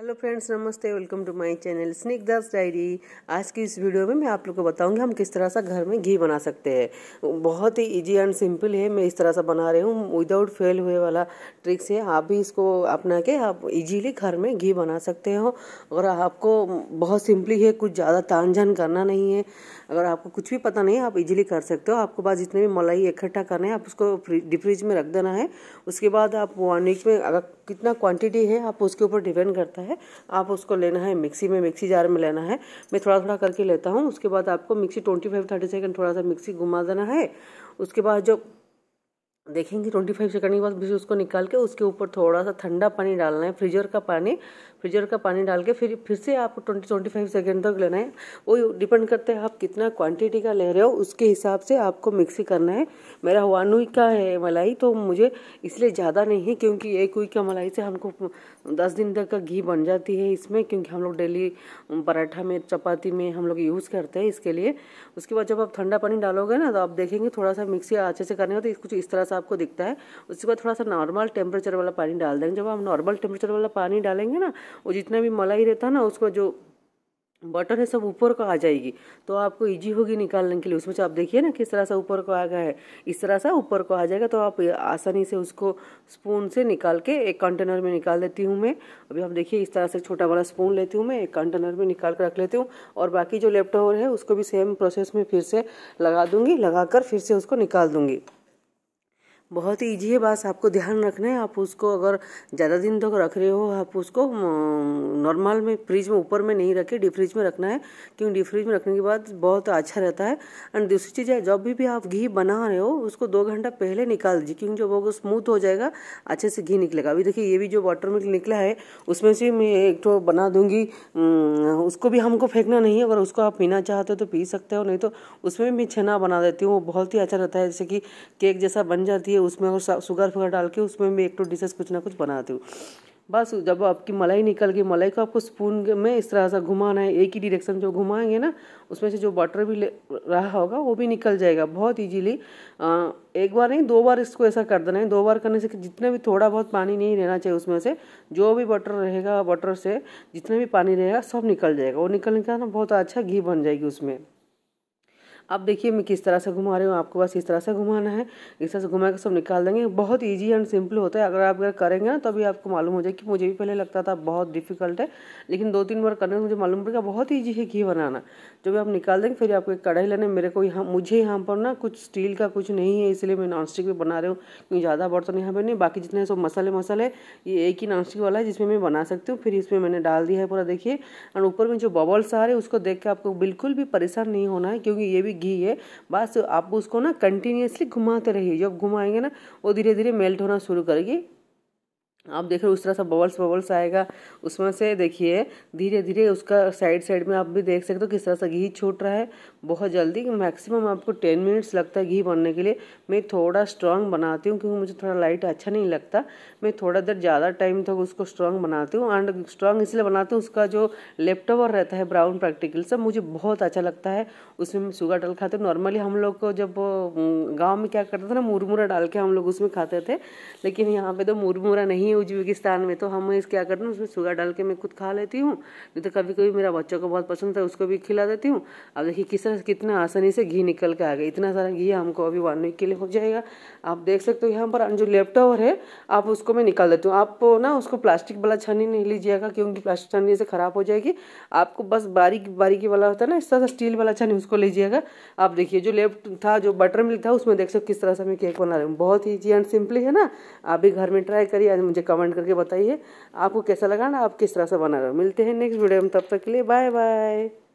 hello friends नमस्ते welcome to my channel Das diary आज की इस वीडियो में मैं आप लोग को बताऊंगी हम किस तरह से घर में घी बना सकते हैं बहुत ही इजी एंड सिंपल है मैं इस तरह से बना रही हूँ विदाउट फेल हुए वाला ट्रिक्स है आप भी इसको अपना के आप इजीली घर में घी बना सकते हो और आपको बहुत सिंपली है कुछ ज़्यादा तान झान करना नहीं है अगर आपको कुछ भी पता नहीं है आप इजीली कर सकते हो आपके पास जितने भी मलाई इकट्ठा करना है आप उसको फ्रिज में रख देना है उसके बाद आप वन वीक में अगर कितना क्वान्टिटी है आप उसके ऊपर डिपेंड करता है है आप उसको लेना है मिक्सी में मिक्सी जार में लेना है मैं थोड़ा थोड़ा करके लेता हूँ उसके बाद आपको mixie twenty five thirty second थोड़ा सा मिक्सी घुमा देना है उसके बाद जो देखेंगे ट्वेंटी फाइव सेकंड के बाद फिर उसको निकाल के उसके ऊपर थोड़ा सा ठंडा पानी डालना है फ्रीजर का पानी फ्रीजर का पानी डाल के फिर फिर से आपको ट्वेंटी ट्वेंटी फाइव सेकेंड तक लेना है वो डिपेंड करते हैं आप कितना क्वांटिटी का ले रहे हो उसके हिसाब से आपको मिक्सी करना है मेरा वन वीक का है मलाई तो मुझे इसलिए ज़्यादा नहीं है क्योंकि एक वीक का मलाई से हमको दस दिन तक का घी बन जाती है इसमें क्योंकि हम लोग डेली पराठा में चपाती में हम लोग यूज़ करते हैं इसके लिए उसके बाद जब आप ठंडा पानी डालोगे ना तो आप देखेंगे थोड़ा सा मिक्सी अच्छे से करने हो तो कुछ इस तरह से सा आपको दिखता है उसके बाद थोड़ा सा नॉर्मल टेम्परेचर वाला पानी डाल देंगे जब हम नॉर्मल टेम्परेचर वाला पानी डालेंगे ना वो जितना भी मलाई रहता है ना उसको जो बटर है सब ऊपर को आ जाएगी तो आपको इजी होगी निकालने के लिए उसमें से आप देखिए ना किस तरह से ऊपर को आ गया है इस तरह से ऊपर को आ जाएगा तो आप आसानी से उसको स्पून से निकाल के एक कंटेनर में निकाल देती हूँ मैं अभी आप देखिए इस तरह से छोटा वाला स्पून लेती हूँ मैं एक कंटेनर में निकाल कर रख लेती हूँ और बाकी जो लेफ्ट ओवर है उसको भी सेम प्रोसेस में फिर से लगा दूँगी लगा कर फिर से उसको निकाल दूँगी बहुत ही ईजी है बस आपको ध्यान रखना है आप उसको अगर ज़्यादा दिन तक रख रहे हो आप उसको नॉर्मल में फ्रिज में ऊपर में नहीं रखे डी फ्रिज में रखना है क्योंकि डी फ्रिज में रखने के बाद बहुत अच्छा रहता है एंड दूसरी चीज़ है जब भी, भी आप घी बना रहे हो उसको दो घंटा पहले निकाल दीजिए क्योंकि जब वो स्मूथ हो जाएगा अच्छे से घी निकलेगा अभी देखिए ये भी जो वाटर मिल्क निकला है उसमें से मैं एक तो बना दूँगी उसको भी हमको फेंकना नहीं है अगर उसको आप पीना चाहते हो तो पी सकते हो नहीं तो उसमें भी छेना बना देती हूँ वो बहुत ही अच्छा रहता है जैसे कि केक जैसा बन जाती है है उसमें और शुगर फुगर डाल के उसमें भी एक टू तो डिशेस कुछ ना कुछ बनाती हूँ बस जब आपकी मलाई निकल गई मलाई को आपको स्पून में इस तरह से घुमाना है एक ही डिरेक्शन जो घुमाएंगे ना उसमें से जो बटर भी रहा होगा वो भी निकल जाएगा बहुत इजीली एक बार नहीं दो बार इसको ऐसा कर देना है दो बार करने से जितना भी थोड़ा बहुत पानी नहीं रहना चाहिए उसमें से जो भी बटर रहेगा बटर से जितना भी पानी रहेगा सब निकल जाएगा वो निकलने का ना बहुत अच्छा घी बन जाएगी उसमें अब देखिए मैं किस तरह से घुमा रही हूँ आपको बस इस तरह से घुमाना है इस तरह से घुमा के सब निकाल देंगे बहुत ईजी एंड सिंपल होता है अगर आप अगर करेंगे ना तभी आपको मालूम हो जाए कि मुझे भी पहले लगता था बहुत डिफिकल्ट है लेकिन दो तीन बार करने से मुझे मालूम पड़ेगा बहुत ईजी है घी बनाना जो भी आप निकाल देंगे फिर आपको एक कढ़ाई लेने मेरे को यहाँ मुझे यहाँ पर ना कुछ स्टील का कुछ नहीं है इसलिए मैं नॉन स्टिक भी बना रही हूँ क्योंकि ज़्यादा बर्तन यहाँ पर नहीं बाकी जितने सब मसाले मसाले ये एक ही नॉन स्टिक वाला है जिसमें मैं बना सकती हूँ फिर इसमें मैंने डाल दिया है पूरा देखिए और ऊपर में जो बबल्स आ रहे हैं उसको देख के आपको बिल्कुल भी परेशान नहीं होना है क्योंकि ये भी घी है बस आप उसको ना कंटिन्यूसली घुमाते रहिए जब घुमाएंगे ना वो धीरे धीरे मेल्ट होना शुरू करेगी आप देख रहे हो उस तरह सा बबल्स बबल्स आएगा उसमें से देखिए धीरे धीरे उसका साइड साइड में आप भी देख सकते हो किस तरह से घी छूट रहा है बहुत जल्दी मैक्सिमम आपको टेन मिनट्स लगता है घी बनने के लिए मैं थोड़ा स्ट्रांग बनाती हूँ क्योंकि मुझे थोड़ा लाइट अच्छा नहीं लगता मैं थोड़ा देर ज़्यादा टाइम तक उसको स्ट्रांग बनाती हूँ एंड स्ट्रांग इसलिए बनाती हूँ उसका जो लेफ्ट ओवर रहता है ब्राउन प्रैक्टिकल सब मुझे बहुत अच्छा लगता है उसमें मैं शुगर डाल खाते नॉर्मली हम लोग को जब गाँव में क्या करते थे ना मुरमुरा डाल के हम लोग उसमें खाते थे लेकिन यहाँ पर तो मुरमुरा नहीं हूँ उज्बेकिस्तान में तो हम क्या करते हैं उसमें शुगर डाल के मैं खुद खा लेती हूँ नहीं तो कभी कभी मेरा बच्चों को बहुत पसंद है उसको भी खिला देती हूँ अब देखिए किस तरह कितना आसानी से घी निकल के आ गया इतना सारा घी हमको अभी वन वीक के लिए हो जाएगा आप देख सकते हो यहाँ पर जो लेफ्ट ओवर है आप उसको मैं निकाल देती हूँ आप ना उसको प्लास्टिक वाला छानी नहीं लीजिएगा क्योंकि प्लास्टिक छानी से ख़राब हो जाएगी आपको बस बारीक बारीकी वाला होता है ना इस तरह स्टील वाला छानी उसको लीजिएगा आप देखिए जो लेफ्ट था जो बटर मिल्क था उसमें देख सकते किस तरह से मैं केक बना रही हूँ बहुत ईजी एंड सिंपली है ना आप भी घर में ट्राई करिए मुझे कमेंट करके बताइए आपको कैसा लगा ना आप किस तरह से बना रहे हो मिलते हैं नेक्स्ट वीडियो में तब तक के लिए बाय बाय